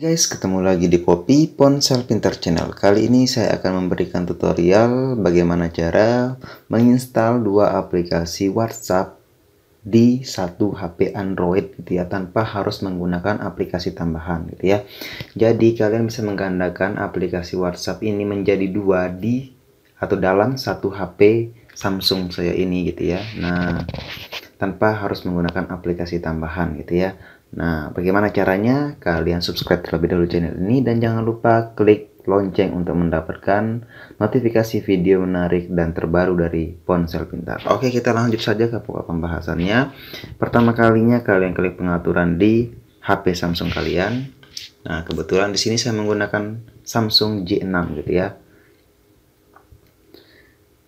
Guys, ketemu lagi di Kopi Ponsel Pintar Channel. Kali ini saya akan memberikan tutorial bagaimana cara menginstal dua aplikasi WhatsApp di satu HP Android gitu ya tanpa harus menggunakan aplikasi tambahan gitu ya. Jadi kalian bisa menggandakan aplikasi WhatsApp ini menjadi dua di atau dalam satu HP Samsung saya ini gitu ya. Nah, tanpa harus menggunakan aplikasi tambahan gitu ya. Nah, bagaimana caranya? Kalian subscribe terlebih dahulu channel ini dan jangan lupa klik lonceng untuk mendapatkan notifikasi video menarik dan terbaru dari ponsel pintar. Oke, kita lanjut saja ke pokok pembahasannya. Pertama kalinya kalian klik pengaturan di HP Samsung kalian. Nah, kebetulan di sini saya menggunakan Samsung J6 gitu ya.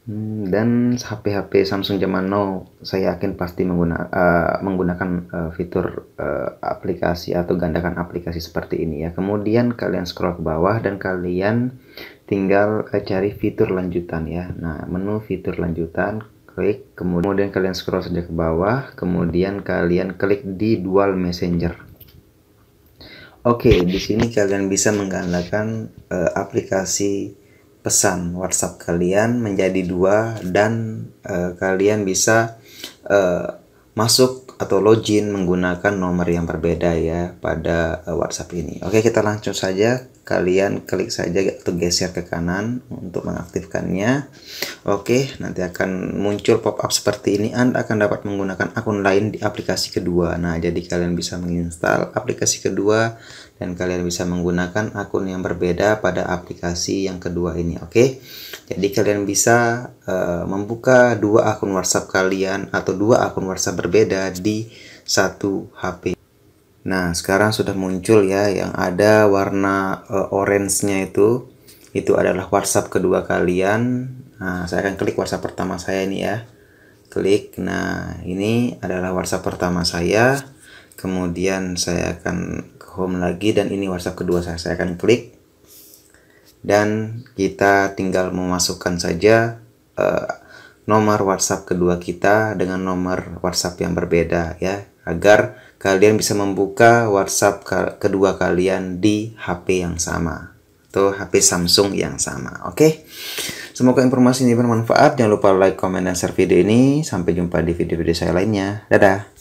Hmm, dan HP-HP Samsung zaman now, saya yakin pasti mengguna, uh, menggunakan uh, fitur uh, aplikasi atau gandakan aplikasi seperti ini ya. Kemudian kalian scroll ke bawah dan kalian tinggal uh, cari fitur lanjutan ya. Nah, menu fitur lanjutan, klik, kemudian kalian scroll saja ke bawah, kemudian kalian klik di dual messenger. Oke, okay, di sini kalian bisa menggandakan uh, aplikasi pesan WhatsApp kalian menjadi dua dan uh, kalian bisa uh, masuk atau login menggunakan nomor yang berbeda ya pada uh, WhatsApp ini. Oke, kita langsung saja kalian klik saja atau geser ke kanan untuk mengaktifkannya. Oke, nanti akan muncul pop-up seperti ini. Anda akan dapat menggunakan akun lain di aplikasi kedua. Nah, jadi kalian bisa menginstal aplikasi kedua dan kalian bisa menggunakan akun yang berbeda pada aplikasi yang kedua ini. Oke, jadi kalian bisa uh, membuka dua akun WhatsApp kalian atau dua akun WhatsApp berbeda di satu HP. Nah, sekarang sudah muncul ya yang ada warna uh, orange-nya itu itu adalah WhatsApp kedua kalian. Nah, saya akan klik WhatsApp pertama saya ini ya. Klik. Nah, ini adalah WhatsApp pertama saya. Kemudian saya akan ke home lagi dan ini WhatsApp kedua saya. Saya akan klik. Dan kita tinggal memasukkan saja uh, nomor WhatsApp kedua kita dengan nomor WhatsApp yang berbeda ya, agar kalian bisa membuka WhatsApp kedua kalian di HP yang sama itu HP Samsung yang sama. Oke, okay? semoga informasi ini bermanfaat. Jangan lupa like, comment, dan share video ini. Sampai jumpa di video-video saya lainnya. Dadah.